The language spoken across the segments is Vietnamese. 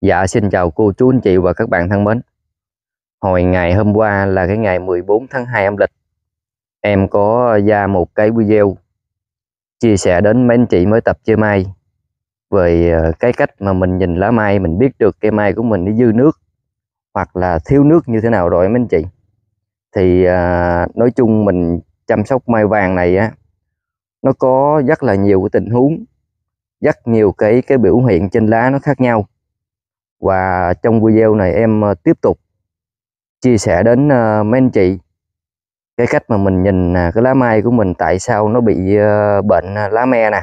Dạ xin chào cô chú anh chị và các bạn thân mến Hồi ngày hôm qua là cái ngày 14 tháng 2 âm lịch Em có ra một cái video Chia sẻ đến mấy anh chị mới tập chơi mai Về ờ, cái cách mà mình nhìn lá mai Mình biết được cây mai của mình nó dư nước Hoặc là thiếu nước như thế nào rồi mấy anh chị Thì à, nói chung mình chăm sóc mai vàng này á Nó có rất là nhiều cái tình huống Rất nhiều cái cái biểu hiện trên lá nó khác nhau và trong video này em ờ, tiếp tục chia sẻ đến ờ, mấy anh chị cái cách mà mình nhìn à, cái lá mai của mình tại sao nó bị ờ, bệnh lá me nè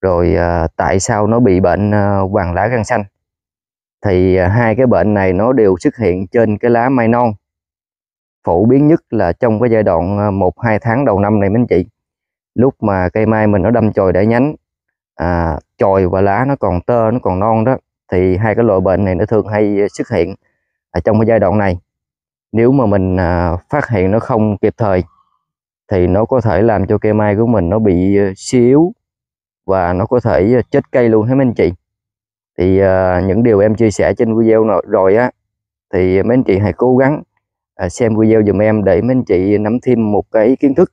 rồi tại sao nó bị bệnh vàng lá gan xanh thì hai cái bệnh này nó đều xuất hiện trên cái lá mai non phổ biến nhất là trong cái giai đoạn 1-2 tháng đầu năm này mấy anh chị lúc mà cây mai mình nó đâm chồi để nhánh à, chồi và lá nó còn tơ nó còn non đó thì hai cái loại bệnh này nó thường hay ờ, xuất hiện ở trong cái giai đoạn này nếu mà mình à, phát hiện nó không kịp thời thì nó có thể làm cho cây mai của mình nó bị ờ, suy yếu và nó có thể ờ, chết cây luôn hết anh chị thì những điều em chia sẻ trên video rồi á thì mấy anh chị hãy cố gắng à, xem video dùm em để mấy anh chị nắm thêm một cái kiến thức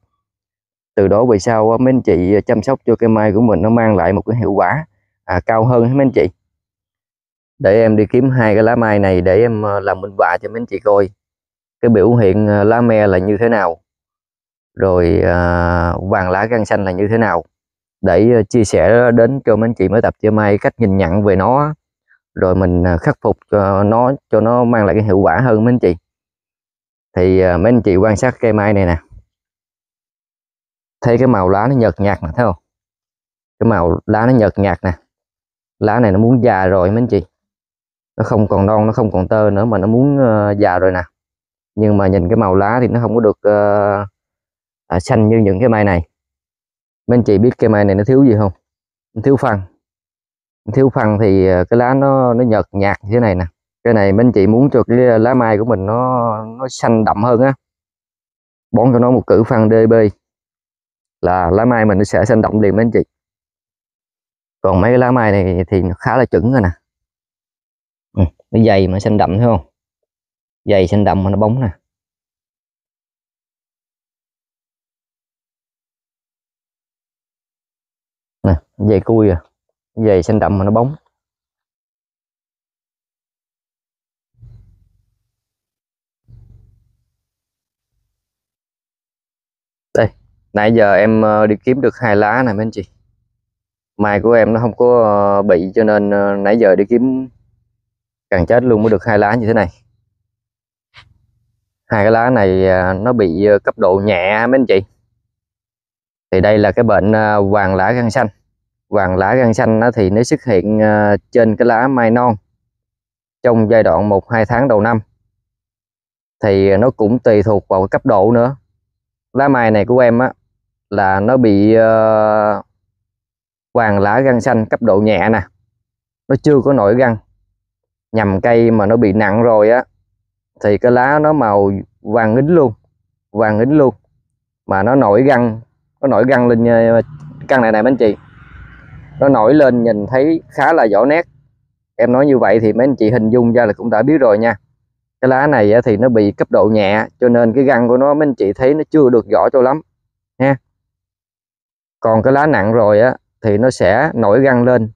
từ đó về sau mấy anh chị chăm sóc cho cây mai của mình nó mang lại một cái hiệu quả à, cao hơn mấy anh chị để em đi kiếm hai cái lá mai này để em ờ, làm minh họa cho mấy anh chị coi cái biểu hiện ờ, lá me là như thế nào rồi ờ, vàng lá gan xanh là như thế nào để chia sẻ đến cho mấy anh chị mới tập chơi mai cách nhìn nhận về nó rồi mình khắc phục nó cho nó mang lại cái hiệu quả hơn mấy anh chị thì mấy anh chị quan sát cây mai này nè thấy cái màu lá nó nhợt nhạt nè thấy không cái màu lá nó nhợt nhạt nè lá này nó muốn già rồi mấy anh chị nó không còn non nó không còn tơ nữa mà nó muốn uh, già rồi nè nhưng mà nhìn cái màu lá thì nó không có được uh, à, xanh như những cái mai này mấy anh chị biết cây mai này nó thiếu gì không nó thiếu phân thiếu phân thì ờ, cái lá nó nó nhợt nhạt như thế này nè cái này mấy anh chị muốn cho cái lá mai của mình nó nó xanh đậm hơn á bón cho nó một cử phân DB là lá mai mình nó sẽ xanh đậm liền mấy anh chị còn mấy cái lá mai này thì khá là chuẩn rồi nè ừ, nó dày mà xanh đậm thấy không dày xanh đậm mà nó bóng nè nè dày cui à dày xanh đậm mà nó bóng đây nãy giờ em ờ, đi kiếm được hai lá này mấy anh chị mai của em nó không có ờ, bị cho nên ờ, nãy giờ đi kiếm càng chết luôn mới được hai lá như thế này hai cái lá này à, nó bị à, cấp độ nhẹ mấy anh chị thì đây là cái bệnh à, vàng lá gan xanh vàng lá gan xanh nó thì nó xuất hiện trên cái lá mai non trong giai đoạn 1-2 tháng đầu năm thì nó cũng tùy thuộc vào cái cấp độ nữa lá mai này của em á là nó bị vàng lá gan xanh cấp độ nhẹ nè nó chưa có nổi găng nhầm cây mà nó bị nặng rồi á thì cái lá nó màu vàng ính luôn vàng ính luôn mà nó nổi găng nó nổi găng lên ờ, căn này này mấy anh chị nó nổi lên nhìn thấy khá là rõ nét em nói như vậy thì mấy anh chị hình dung ra là cũng đã biết rồi nha cái lá này thì nó bị cấp độ nhẹ cho nên cái găng của nó mấy anh chị thấy nó chưa được rõ cho lắm ha còn cái lá nặng rồi á thì nó sẽ nổi găng lên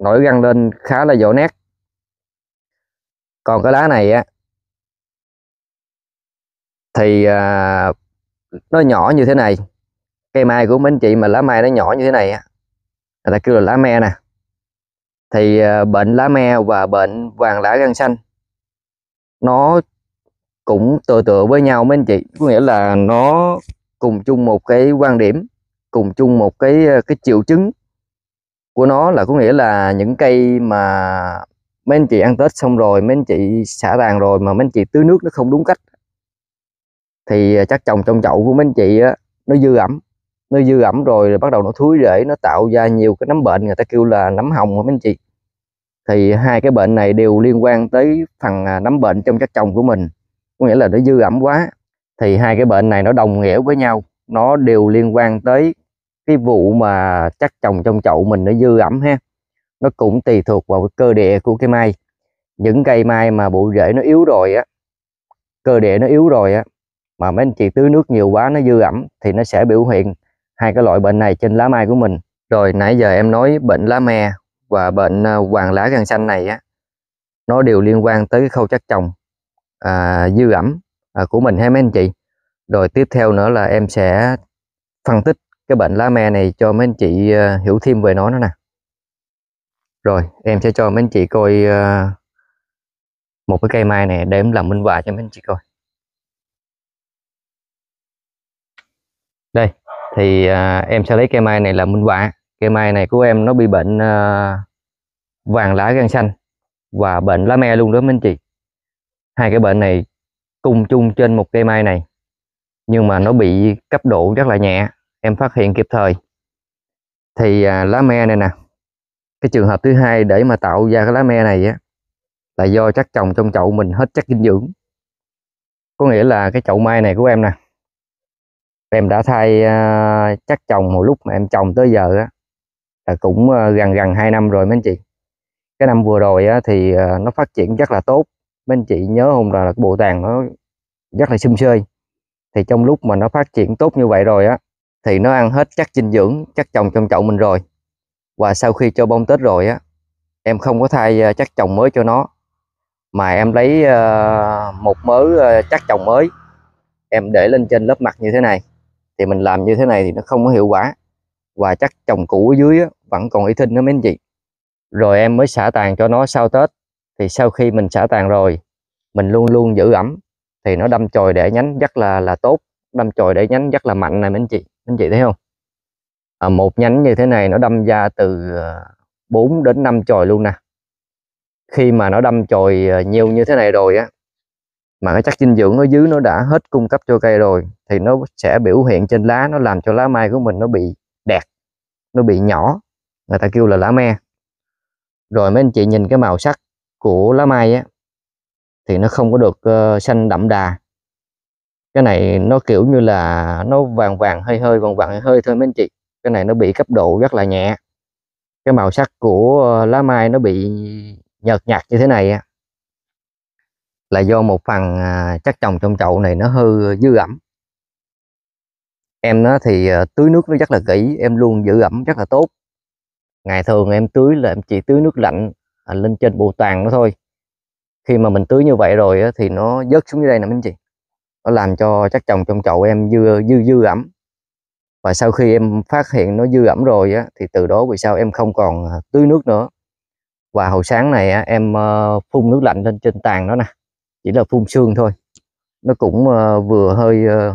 nổi găng lên khá là rõ nét còn cái lá này á thì à, nó nhỏ như thế này cây mai của mấy chị mà lá mai nó nhỏ như thế này á người ta kêu là lá me nè thì à, bệnh lá me và bệnh vàng lá gan xanh nó cũng tựa tựa với nhau mấy anh chị có nghĩa là nó cùng chung một cái quan điểm cùng chung một cái à, cái triệu chứng của nó là có nghĩa là những cây mà mấy anh chị ăn tết xong rồi mấy anh chị xả ràng rồi mà mấy anh chị tưới nước nó không đúng cách thì à, chắc trồng trong chậu của mấy anh chị á, nó dư ẩm nó dư ẩm rồi, rồi bắt đầu nó thúi rễ nó tạo ra nhiều cái nấm bệnh người ta kêu là nấm hồng mấy anh chị thì hai cái bệnh này đều liên quan tới phần à, nấm bệnh trong chất trồng của mình có nghĩa là nó dư ẩm quá thì hai cái bệnh này nó đồng nghĩa với nhau nó đều liên quan tới cái vụ mà chất trồng trong chậu mình nó dư ẩm ha nó cũng tùy thuộc vào cơ địa của cái mai những cây mai mà bộ rễ nó yếu rồi á cơ địa nó yếu rồi á mà mấy anh chị tưới nước nhiều quá nó dư ẩm thì nó sẽ biểu hiện hai cái loại bệnh này trên lá mai của mình rồi nãy giờ em nói bệnh lá me và bệnh à, hoàng lá gan xanh này á nó đều liên quan tới cái khâu chắc trồng à, dư ẩm à, của mình hay mấy anh chị rồi tiếp theo nữa là em sẽ phân tích cái bệnh lá me này cho mấy anh chị à, hiểu thêm về nó nữa nè rồi em sẽ cho mấy anh chị coi uh, một cái cây mai này để em làm minh họa cho mấy anh chị coi đây thì uh, em sẽ lấy cây mai này làm minh họa cây mai này của em nó bị bệnh uh, vàng lá gan xanh và bệnh lá me luôn đó mấy anh chị hai cái bệnh này cùng chung trên một cây mai này nhưng mà nó bị cấp độ rất là nhẹ em phát hiện kịp thời thì à, lá me này nè cái trường hợp thứ hai để mà tạo ra cái lá me này á là do chất trồng trong chậu mình hết chất dinh dưỡng có nghĩa là cái chậu mai này của em nè em đã thay uh, chắc trồng một lúc mà em trồng tới giờ á là cũng uh, gần gần hai năm rồi mấy anh chị cái năm vừa rồi á, thì uh, nó phát triển rất là tốt mấy anh chị nhớ không là, là cái bộ tàn nó rất là xum xơi thì trong lúc mà nó phát triển tốt như vậy rồi á thì nó ăn hết chất dinh dưỡng chất trồng trong chậu mình rồi và sau khi cho bông tết rồi á em không có thay ờ, chắc trồng mới cho nó mà em lấy ờ, một mớ ờ, chắc trồng mới em để lên trên lớp mặt như thế này thì mình làm như thế này thì nó không có hiệu quả và chắc trồng cũ ở dưới á, vẫn còn y thinh nó mấy anh chị rồi em mới xả tàn cho nó sau tết thì sau khi mình xả tàn rồi mình luôn luôn giữ ẩm thì nó đâm chồi để nhánh rất là là tốt đâm chồi để nhánh rất là mạnh này mấy anh chị mấy anh chị thấy không à, một nhánh như thế này nó đâm ra từ 4 ờ, đến 5 chồi luôn nè khi mà nó đâm chồi ờ, nhiều như thế này rồi á mà cái chất dinh dưỡng ở dưới nó đã hết cung cấp cho cây rồi thì nó sẽ biểu hiện trên lá nó làm cho lá mai của mình nó bị đẹp nó bị nhỏ người ta kêu là lá me rồi mấy anh chị nhìn cái màu sắc của lá mai á thì nó không có được uh, xanh đậm đà cái này nó kiểu như là nó vàng vàng hơi hơi vàng vàng hơi hơi thôi mấy anh chị cái này nó bị cấp độ rất là nhẹ cái màu sắc của ờ, lá mai nó bị nhợt nhạt như thế này là do một phần à, chất trồng trong chậu này nó hư dư ẩm em nó thì ờ, tưới nước nó rất là kỹ em luôn giữ ẩm rất là tốt ngày thường em tưới là em chỉ tưới nước lạnh à, lên trên bộ tàn nó thôi khi mà mình tưới như vậy rồi thì nó dớt xuống dưới đây nè anh chị nó làm cho chất trồng trong chậu em dư dư dư ẩm và sau khi em phát hiện nó dư ẩm rồi á, thì từ đó vì sao em không còn à, tưới nước nữa và hồi sáng này á, em ờ, phun nước lạnh lên trên tàn đó nè chỉ là phun sương thôi nó cũng ờ, vừa hơi ờ,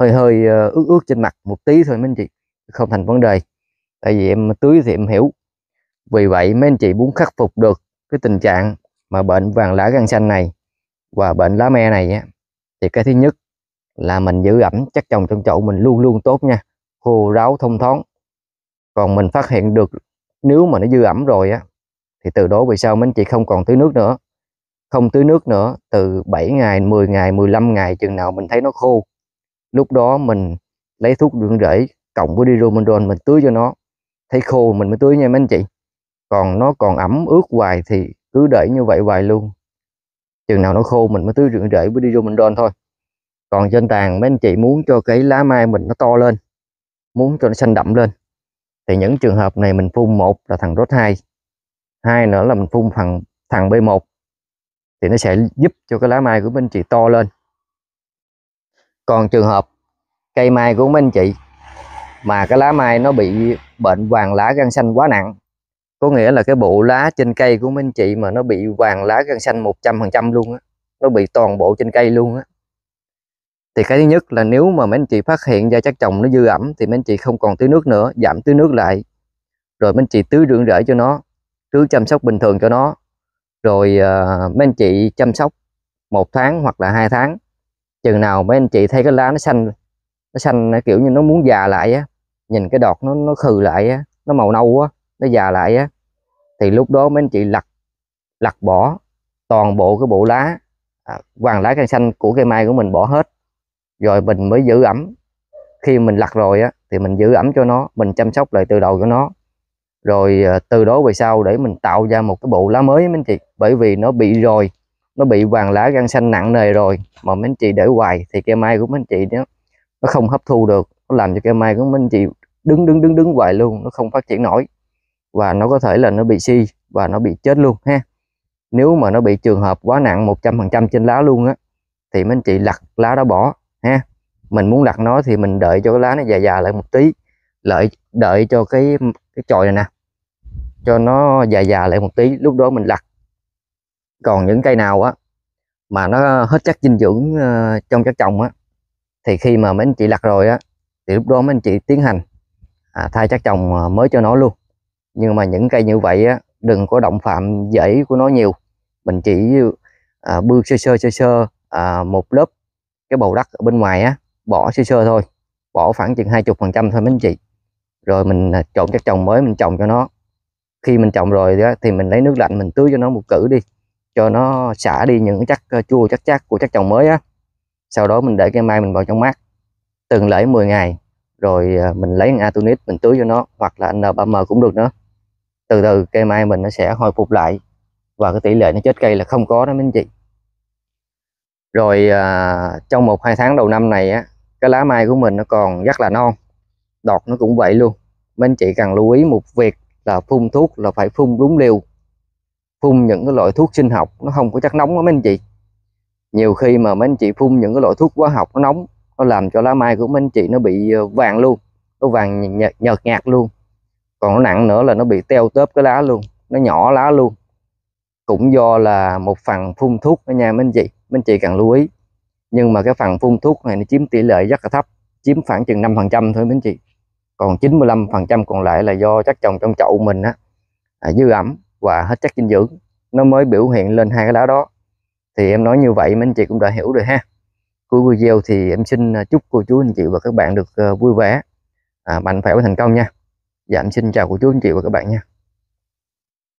hơi hơi ướt ướt trên mặt một tí thôi mấy anh chị không thành vấn đề tại vì em tưới thì em hiểu vì vậy mấy anh chị muốn khắc phục được cái tình trạng mà bệnh vàng lá gan xanh này và bệnh lá me này á, thì cái thứ nhất là mình giữ ẩm chất trồng trong chậu mình luôn luôn tốt nha khô ráo thông thoáng còn mình phát hiện được nếu mà nó dư ẩm rồi á thì từ đó về sau mình chị không còn tưới nước nữa không tưới nước nữa từ 7 ngày 10 ngày 15 ngày chừng nào mình thấy nó khô lúc đó mình lấy thuốc dưỡng rễ cộng với diromondron mình tưới cho nó thấy khô mình mới tưới nha mấy anh chị còn nó còn ẩm ướt hoài thì cứ để như vậy hoài luôn chừng nào nó khô mình mới tưới dưỡng rễ với diromondron thôi còn trên tàn mấy anh chị muốn cho cái lá mai mình nó to lên muốn cho nó xanh đậm lên thì những trường hợp này mình phun một là thằng rốt 2 hai nữa là mình phun thằng thằng B1 thì nó sẽ giúp cho cái lá mai của bên chị to lên còn trường hợp cây mai của mấy anh chị mà cái lá mai nó bị bệnh vàng lá gan xanh quá nặng có nghĩa là cái bộ lá trên cây của mấy anh chị mà nó bị vàng lá gan xanh 100% luôn á nó bị toàn bộ trên cây luôn á thì cái thứ nhất là nếu mà mấy anh chị phát hiện ra chắc trồng nó dư ẩm thì mấy anh chị không còn tưới nước nữa giảm tưới nước lại rồi mấy anh chị tưới rưỡng rễ cho nó tưới chăm sóc bình thường cho nó rồi uh, mấy anh chị chăm sóc một tháng hoặc là hai tháng chừng nào mấy anh chị thấy cái lá nó xanh nó xanh kiểu như nó muốn già lại á nhìn cái đọt nó nó khừ lại á nó màu nâu á nó già lại á thì lúc đó mấy anh chị lặt lặt bỏ toàn bộ cái bộ lá à, vàng lá cây xanh của cây mai của mình bỏ hết rồi mình mới giữ ẩm khi mình lặt rồi á thì mình giữ ẩm cho nó mình chăm sóc lại từ đầu cho nó rồi ờ, từ đó về sau để mình tạo ra một cái bộ lá mới mấy anh chị bởi vì nó bị rồi nó bị vàng lá gan xanh nặng nề rồi mà mấy anh chị để hoài thì cây mai của mấy anh chị đó nó không hấp thu được nó làm cho cây mai của mấy anh chị đứng đứng đứng đứng hoài luôn nó không phát triển nổi và nó có thể là nó bị si và nó bị chết luôn ha nếu mà nó bị trường hợp quá nặng 100% trên lá luôn á thì mấy anh chị lặt lá đó bỏ ha mình muốn đặt nó thì mình đợi cho cái lá nó già già lại một tí lợi đợi cho cái cái chồi này nè cho nó già già lại một tí lúc đó mình đặt. còn những cây nào á mà nó hết chất dinh dưỡng ờ, trong chất trồng á thì khi mà mấy anh chị đặt rồi á thì lúc đó mấy anh chị tiến hành à, thay chất trồng ờ, mới cho nó luôn nhưng mà những cây như vậy á đừng có động phạm dễ của nó nhiều mình chỉ à, ờ, bưa sơ sơ sơ sơ à, một lớp cái bầu đất ở bên ngoài á bỏ sơ sơ thôi bỏ khoảng chừng hai chục phần trăm thôi mấy anh chị rồi mình à, trộn chất trồng mới mình trồng cho nó khi mình trồng rồi đó, thì mình lấy nước lạnh mình tưới cho nó một cử đi cho nó xả đi những chất chua chất chắc của chất trồng mới á sau đó mình để cây mai mình vào trong mát từng lễ 10 ngày rồi à, mình lấy atonit mình tưới cho nó hoặc là N3M cũng được nữa từ từ cây mai mình nó sẽ hồi phục lại và cái tỷ lệ nó chết cây là không có đó mấy anh chị rồi à, trong một hai tháng đầu năm này á cái lá mai của mình nó còn rất là non đọt nó cũng vậy luôn mấy anh chị cần lưu ý một việc là phun thuốc là phải phun đúng liều phun những cái loại thuốc sinh học nó không có chắc nóng đó mấy anh chị nhiều khi mà mấy anh chị phun những cái loại thuốc hóa học nó nóng nó làm cho lá mai của mấy anh chị nó bị ờ, vàng luôn nó vàng nhợt, nhợt nhạt luôn còn nó nặng nữa là nó bị teo tớp cái lá luôn nó nhỏ lá luôn cũng do là một phần phun thuốc ở nha mấy anh chị mấy chị cần lưu ý nhưng mà cái phần phun thuốc này nó chiếm tỷ lệ rất là thấp chiếm khoảng chừng 5% thôi mấy chị còn 95% còn lại là do chất trồng trong chậu mình á à, dư ẩm và hết chất dinh dưỡng nó mới biểu hiện lên hai cái lá đó thì em nói như vậy mấy chị cũng đã hiểu rồi ha cuối video thì em xin à, chúc cô chú anh chị và các bạn được ờ, vui vẻ à, mạnh khỏe và thành công nha và dạ, em xin chào cô chú anh chị và các bạn nha